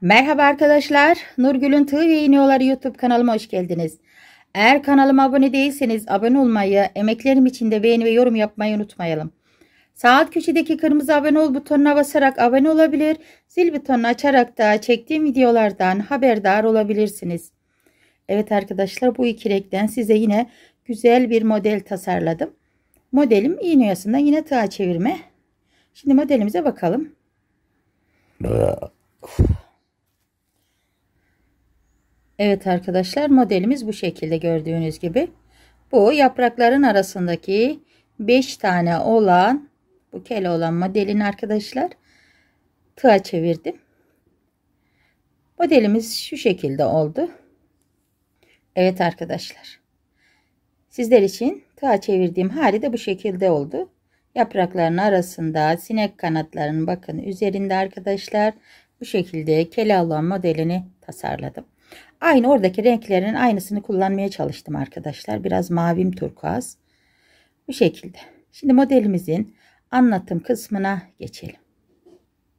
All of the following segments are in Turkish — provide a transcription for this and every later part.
Merhaba arkadaşlar. Nurgül'ün Tığ Yayınıyorlar YouTube kanalıma hoş geldiniz. Eğer kanalıma abone değilseniz abone olmayı, emeklerim için de beğeni ve yorum yapmayı unutmayalım. Sağ alt köşedeki kırmızı abone ol butonuna basarak abone olabilir, zil butonunu açarak da çektiğim videolardan haberdar olabilirsiniz. Evet arkadaşlar bu ikilikten size yine güzel bir model tasarladım. Modelim iğne oyasından yine tığa çevirme. Şimdi modelimize bakalım. Evet arkadaşlar modelimiz bu şekilde gördüğünüz gibi. Bu yaprakların arasındaki 5 tane olan bu kele olan modelin arkadaşlar tığa çevirdim. Modelimiz şu şekilde oldu. Evet arkadaşlar. Sizler için tığa çevirdiğim hali de bu şekilde oldu. Yaprakların arasında sinek kanatlarının bakın üzerinde arkadaşlar bu şekilde kele olan modelini tasarladım. Aynı oradaki renklerin aynısını kullanmaya çalıştım arkadaşlar. Biraz mavim turkuaz. Bu şekilde. Şimdi modelimizin anlatım kısmına geçelim.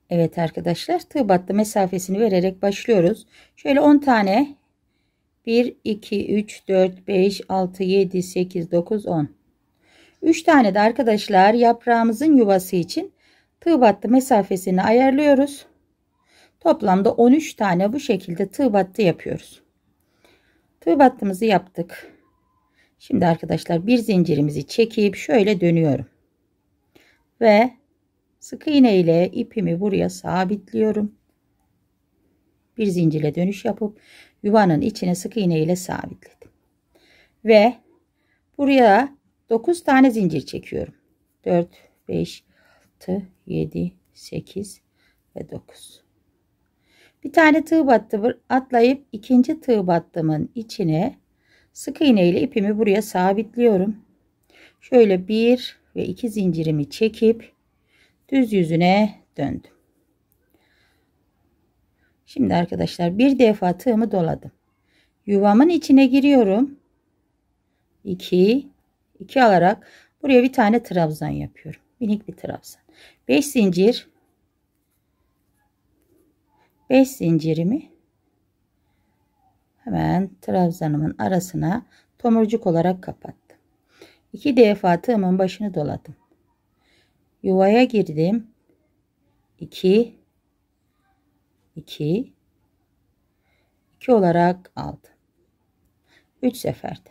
Evet arkadaşlar tığ battı mesafesini vererek başlıyoruz. Şöyle 10 tane 1 2 3 4 5 6 7 8 9 10 3 tane de arkadaşlar yaprağımızın yuvası için tığ battı mesafesini ayarlıyoruz. Toplamda 13 tane bu şekilde tığ battı yapıyoruz. Tığ battımızı yaptık. Şimdi arkadaşlar bir zincirimizi çekip şöyle dönüyorum. Ve sık iğne ile ipimi buraya sabitliyorum. Bir zincirle dönüş yapıp yuvanın içine sık iğne ile sabitledim. Ve buraya 9 tane zincir çekiyorum. 4, 5, 6, 7, 8 ve 9. Bir tane tığ battı atlayıp ikinci tığ battımın içine sık iğne ile ipimi buraya sabitliyorum. Şöyle bir ve iki zincirimi çekip düz yüzüne döndüm. Şimdi arkadaşlar bir defa tığımı doladım. Yuvamın içine giriyorum. 2 2 alarak buraya bir tane trabzan yapıyorum. Minik bir trabzan. 5 zincir 5 zincirimi hemen trabzanımın arasına tomurcuk olarak kapattım. 2 defa tığımın başını doladım. Yuvaya girdim. 2 2 2 olarak aldım. 3 seferde.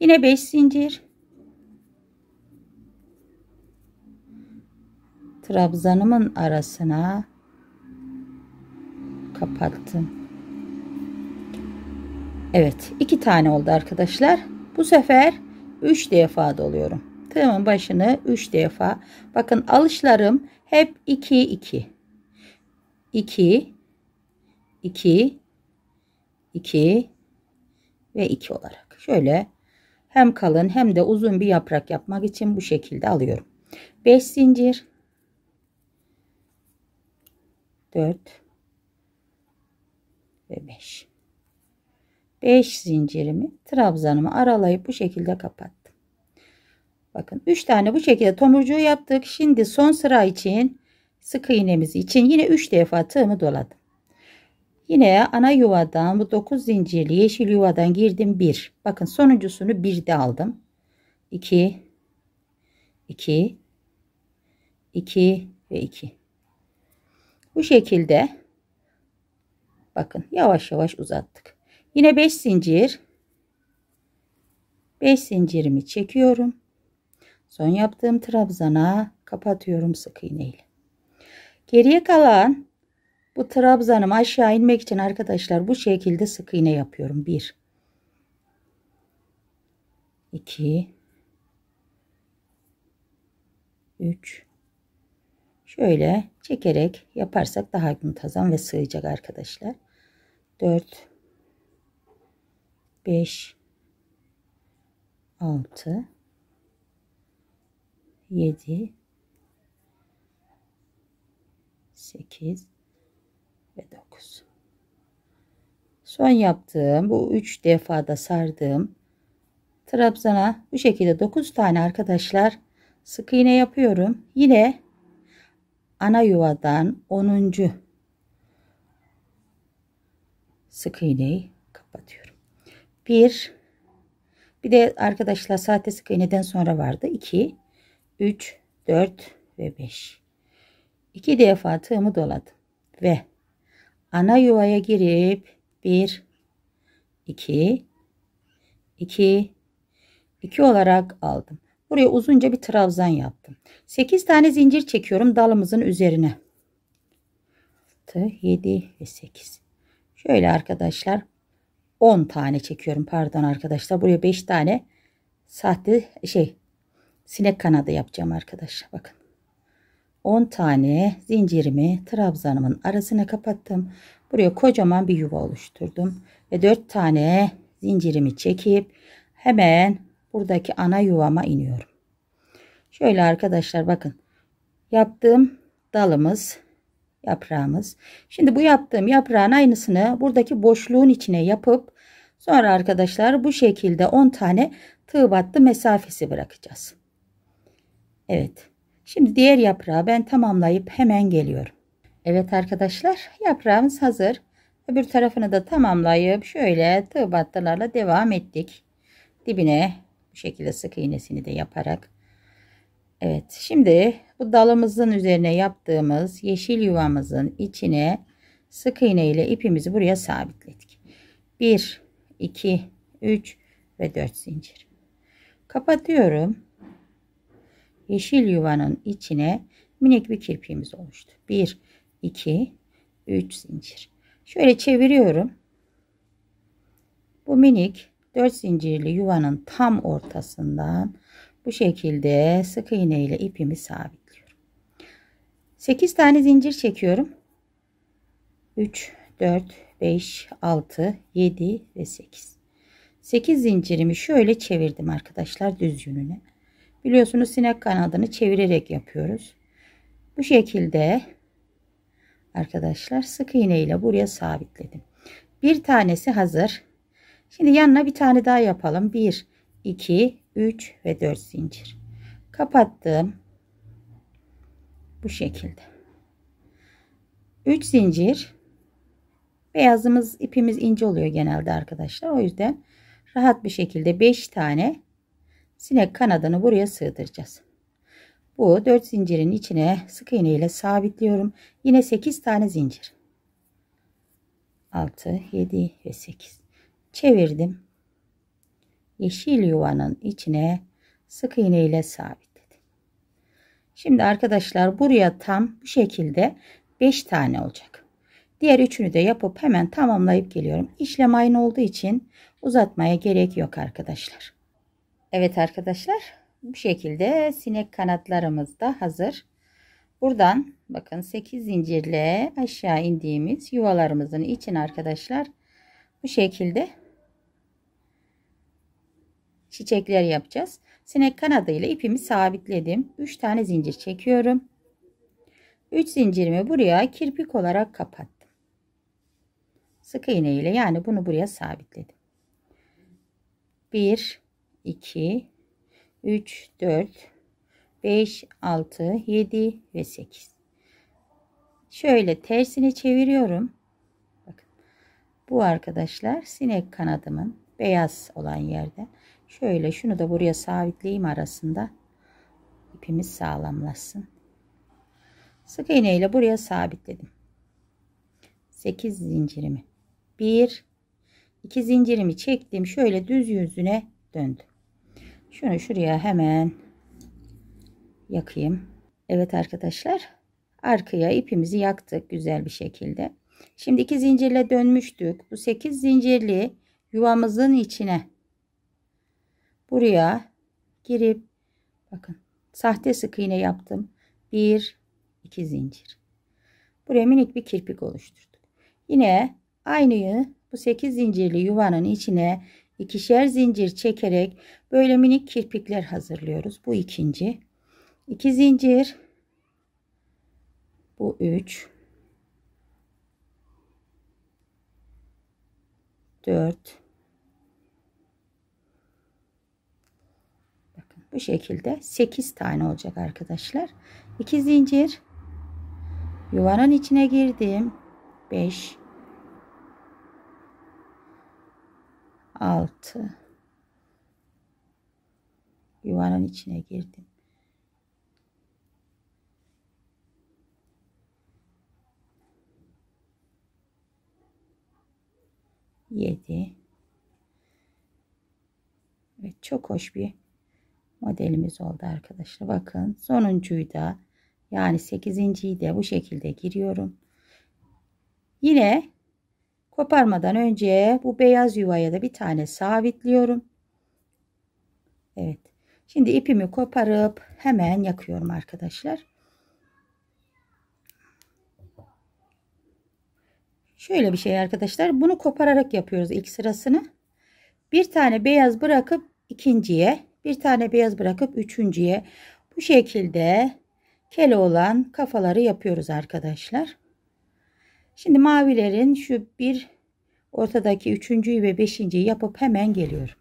Yine 5 zincir. Trabzanımın arasına kapattım. Evet iki tane oldu arkadaşlar. Bu sefer 3 defa doluyorum. Tığımın başını 3 defa. Bakın alışlarım hep 2 2. 2 2 2 ve 2 olarak. Şöyle hem kalın hem de uzun bir yaprak yapmak için bu şekilde alıyorum. 5 zincir 4 ve 5. 5 zincirimi trabzanımı aralayıp bu şekilde kapattım. Bakın 3 tane bu şekilde tomurcuğu yaptık. Şimdi son sıra için sık iğnemiz için yine 3 defa tığımı doladım. Yine ana yuvadan bu 9 zincirli yeşil yuvadan girdim 1. Bakın sonuncusunu 1'de aldım. 2 2 2 ve 2. Bu şekilde Bakın yavaş yavaş uzattık. Yine 5 zincir. 5 zincirimi çekiyorum. Son yaptığım trabzana kapatıyorum sık iğne ile. Geriye kalan bu trabzanım aşağı inmek için arkadaşlar bu şekilde sık iğne yapıyorum. 1 2 3 Şöyle çekerek yaparsak daha muntazam ve sığacak arkadaşlar. 4 5 6 7 8 ve 9 son yaptığım bu 3 defada sardığım trabzana bu şekilde 9 tane arkadaşlar sık iğne yapıyorum yine ana yuvadan 10 sık iğneyi kapatıyorum. Bir, bir de arkadaşlar sahte sık iğneden sonra vardı. 2, 3, 4 ve 5. 2 defa tığımı doladım ve ana yuvaya girip 1, 2, 2, 2 olarak aldım. Buraya uzunca bir trabzan yaptım. 8 tane zincir çekiyorum dalımızın üzerine. 6, 7 ve 8. Şöyle arkadaşlar 10 tane çekiyorum pardon arkadaşlar. Buraya 5 tane sahte şey sinek kanadı yapacağım arkadaşlar. Bakın 10 tane zincirimi trabzanımın arasına kapattım. Buraya kocaman bir yuva oluşturdum. Ve 4 tane zincirimi çekip hemen buradaki ana yuvama iniyorum. Şöyle arkadaşlar bakın. Yaptığım dalımız yaprağımız. Şimdi bu yaptığım yaprağın aynısını buradaki boşluğun içine yapıp sonra arkadaşlar bu şekilde 10 tane tığ battı mesafesi bırakacağız. Evet. Şimdi diğer yaprağı ben tamamlayıp hemen geliyorum. Evet arkadaşlar yaprağımız hazır. Öbür tarafını da tamamlayıp şöyle tığ battılarla devam ettik. Dibine bu şekilde sık iğnesini de yaparak Evet şimdi bu dalımızın üzerine yaptığımız yeşil yuvamızın içine sık iğne ile ipimizi buraya sabitledik. 1 2 3 ve 4 zincir. Kapatıyorum. Yeşil yuvanın içine minik bir kirpiğimiz oluştu. 1 2 3 zincir. Şöyle çeviriyorum. Bu minik 4 zincirli yuvanın tam ortasından bu şekilde sık iğne ile ipimi sabitliyorum. 8 tane zincir çekiyorum. 3, 4, 5, 6, 7 ve 8. 8 zincirimi şöyle çevirdim arkadaşlar düz yönüne. Biliyorsunuz sinek kanadını çevirerek yapıyoruz. Bu şekilde arkadaşlar sık iğne ile buraya sabitledim. Bir tanesi hazır. Şimdi yanına bir tane daha yapalım. 1, 2, 3 ve 4 zincir kapattım bu şekilde 3 zincir beyazımız ipimiz ince oluyor genelde arkadaşlar o yüzden rahat bir şekilde 5 tane sinek kanadını buraya sığdıracağız bu 4 zincirin içine sık iğne ile sabitliyorum yine 8 tane zincir 6 7 ve 8 çevirdim yeşil yuvanın içine sık iğne ile sabitledim. Şimdi arkadaşlar buraya tam bu şekilde 5 tane olacak. Diğer üçünü de yapıp hemen tamamlayıp geliyorum. İşlem aynı olduğu için uzatmaya gerek yok arkadaşlar. Evet arkadaşlar bu şekilde sinek kanatlarımız da hazır. Buradan bakın 8 zincirle aşağı indiğimiz yuvalarımızın için arkadaşlar bu şekilde çiçekler yapacağız. Sinek kanadıyla ipimi sabitledim. 3 tane zincir çekiyorum. 3 zincirimi buraya kirpik olarak kapattım. Sık iğne ile yani bunu buraya sabitledim. 1 2 3 4 5 6 7 ve 8 şöyle tersini çeviriyorum Bakın, bu arkadaşlar sinek kanadımın beyaz olan yerde Şöyle şunu da buraya sabitleyeyim arasında. ipimiz sağlamlasın. Sık iğne ile buraya sabitledim. 8 zincirimi. 1 2 zincirimi çektim. Şöyle düz yüzüne döndüm. Şunu şuraya hemen yakayım. Evet arkadaşlar. Arkaya ipimizi yaktık güzel bir şekilde. Şimdi iki zincirle dönmüştük. Bu 8 zincirli yuvamızın içine buraya girip bakın sahte sık iğne yaptım. 1 2 zincir. Buraya minik bir kirpik oluşturduk. Yine aynıyı bu 8 zincirli yuvanın içine ikişer zincir çekerek böyle minik kirpikler hazırlıyoruz. Bu ikinci. 2 iki zincir. Bu 3 4 bu şekilde 8 tane olacak arkadaşlar 2 zincir yuvanın içine girdim 5 6 yuvanın içine girdim Yedi. Evet, çok hoş bir modelimiz oldu arkadaşlar. Bakın sonuncuyu da yani 8.yi de bu şekilde giriyorum. Yine koparmadan önce bu beyaz yuvaya da bir tane sabitliyorum. Evet. Şimdi ipimi koparıp hemen yakıyorum arkadaşlar. Şöyle bir şey arkadaşlar. Bunu kopararak yapıyoruz ilk sırasını. Bir tane beyaz bırakıp ikinciye bir tane beyaz bırakıp üçüncüye bu şekilde kele olan kafaları yapıyoruz arkadaşlar. Şimdi mavilerin şu bir ortadaki üçüncüyü ve beşinciyi yapıp hemen geliyorum.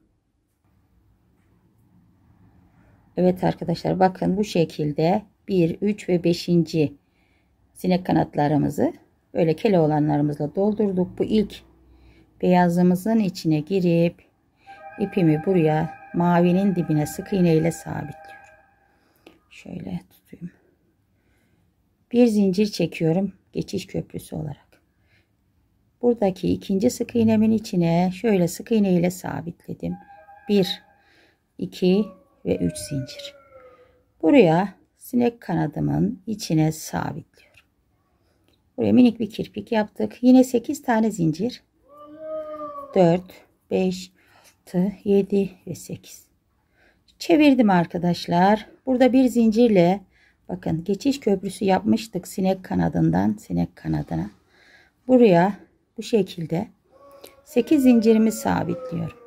Evet arkadaşlar bakın bu şekilde bir üç ve beşinci sinek kanatlarımızı böyle kele olanlarımızla doldurduk. Bu ilk beyazımızın içine girip ipimi buraya mavinin dibine sık iğneyle sabitliyorum. Şöyle tutayım. Bir zincir çekiyorum geçiş köprüsü olarak. Buradaki ikinci sık iğnemin içine şöyle sık iğneyle sabitledim. 1 2 ve 3 zincir. Buraya sinek kanadımın içine sabitliyorum. Buraya minik bir kirpik yaptık. Yine 8 tane zincir. 4 5 6 7 ve 8 çevirdim arkadaşlar burada bir zincirle bakın geçiş köprüsü yapmıştık sinek kanadından sinek kanadına buraya bu şekilde 8 zincirimi sabitliyorum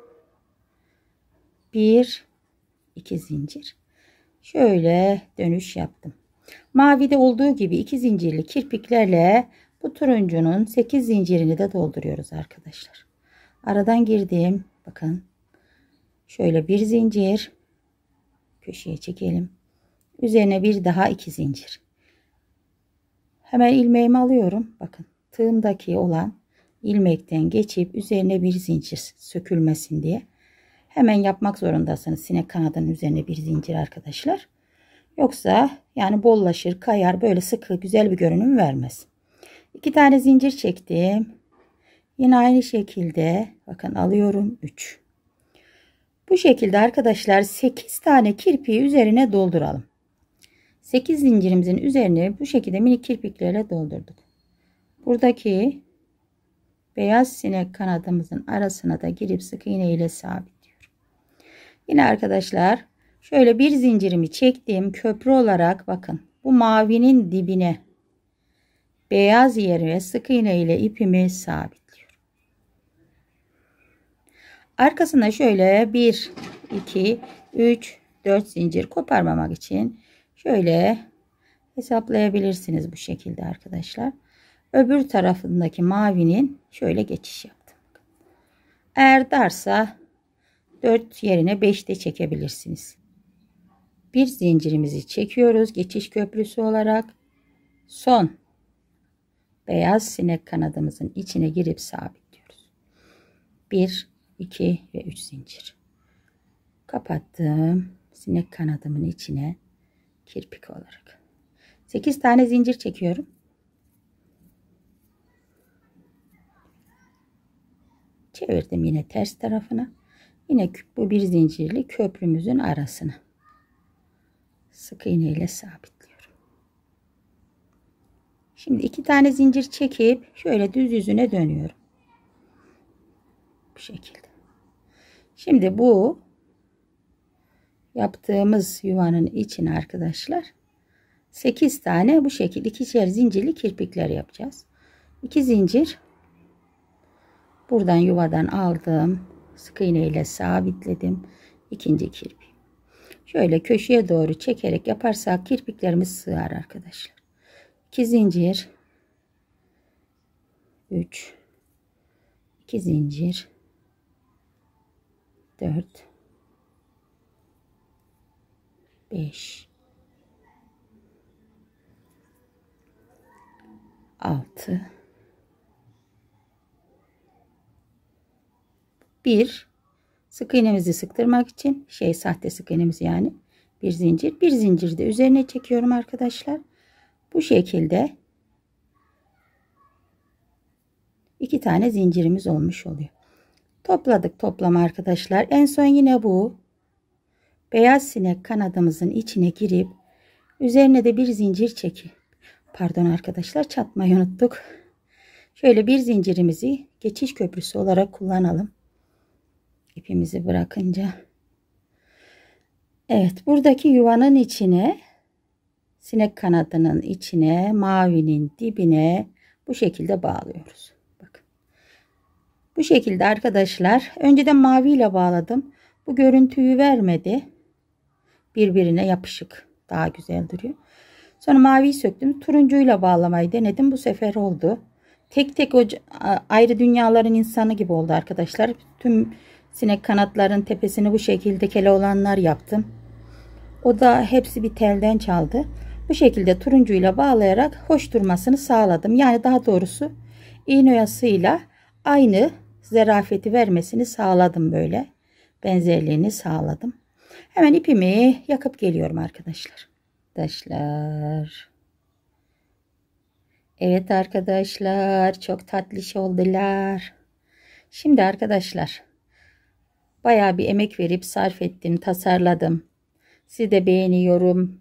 1 2 zincir şöyle dönüş yaptım mavide olduğu gibi 2 zincirli kirpiklerle bu turuncunun 8 zincirini de dolduruyoruz arkadaşlar aradan girdiğim bakın Şöyle bir zincir köşeye çekelim. Üzerine bir daha iki zincir. Hemen ilmeğimi alıyorum. Bakın tığımdaki olan ilmekten geçip üzerine bir zincir sökülmesin diye. Hemen yapmak zorundasınız sinek kanadının üzerine bir zincir arkadaşlar. Yoksa yani bollaşır, kayar, böyle sıkı güzel bir görünüm vermez. İki tane zincir çektim. Yine aynı şekilde bakın alıyorum 3. Bu şekilde arkadaşlar 8 tane kirpiği üzerine dolduralım. 8 zincirimizin üzerine bu şekilde minik kirpiklerle doldurduk. Buradaki beyaz sinek kanadımızın arasına da girip sık iğne ile sabitliyorum. Yine arkadaşlar şöyle bir zincirimi çektim köprü olarak bakın bu mavinin dibine beyaz yerine sık iğne ile ipimi sabit. Arkasına şöyle 1, 2, 3, 4 zincir koparmamak için şöyle hesaplayabilirsiniz bu şekilde arkadaşlar. Öbür tarafındaki mavinin şöyle geçiş yaptım. Eğer darsa 4 yerine 5 de çekebilirsiniz. Bir zincirimizi çekiyoruz geçiş köprüsü olarak. Son beyaz sinek kanadımızın içine girip sabitliyoruz. 1 2 ve 3 zincir. Kapattım. Sinek kanadımın içine kirpik olarak. 8 tane zincir çekiyorum. Çevirdim yine ters tarafına. Yine bu bir zincirli köprümüzün arasına. Sık iğne ile sabitliyorum. Şimdi iki tane zincir çekip şöyle düz yüzüne dönüyorum. Bu şekilde. Şimdi bu yaptığımız yuvanın içine arkadaşlar 8 tane bu şekilde ikişer zincirli kirpikler yapacağız. 2 zincir buradan yuvadan aldım. Sık iğne ile sabitledim. ikinci kirpik. Şöyle köşeye doğru çekerek yaparsak kirpiklerimiz sığar arkadaşlar. 2 zincir 3 2 zincir 4 5 6 1 sık iğnemizi sıktırmak için şey sahte sık iğnemiz yani bir zincir bir zincir de üzerine çekiyorum arkadaşlar bu şekilde iki tane zincirimiz olmuş oluyor Topladık toplam arkadaşlar. En son yine bu. Beyaz sinek kanadımızın içine girip üzerine de bir zincir çekip, Pardon arkadaşlar çatmayı unuttuk. Şöyle bir zincirimizi geçiş köprüsü olarak kullanalım. İpimizi bırakınca. Evet buradaki yuvanın içine sinek kanadının içine mavinin dibine bu şekilde bağlıyoruz. Bu şekilde arkadaşlar önceden maviyle bağladım. Bu görüntüyü vermedi. Birbirine yapışık daha güzel duruyor. Sonra maviyi söktüm. Turuncuyla bağlamayı denedim. Bu sefer oldu. Tek tek ayrı dünyaların insanı gibi oldu arkadaşlar. Tüm sinek kanatların tepesini bu şekilde kele olanlar yaptım. O da hepsi bir telden çaldı. Bu şekilde turuncuyla bağlayarak hoş durmasını sağladım. Yani daha doğrusu iğne oyasıyla aynı zarafeti vermesini sağladım böyle. Benzerliğini sağladım. Hemen ipimi yakıp geliyorum arkadaşlar. Arkadaşlar. Evet arkadaşlar çok tatlış oldular. Şimdi arkadaşlar baya bir emek verip sarf ettim tasarladım. Siz de beğeniyorum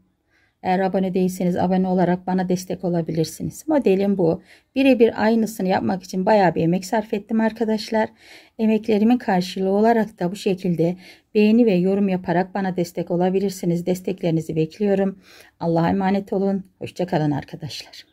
eğer abone değilseniz abone olarak bana destek olabilirsiniz. Modelim bu. Birebir aynısını yapmak için bayağı bir emek sarf ettim arkadaşlar. Emeklerimin karşılığı olarak da bu şekilde beğeni ve yorum yaparak bana destek olabilirsiniz. Desteklerinizi bekliyorum. Allah'a emanet olun. Hoşçakalın arkadaşlar.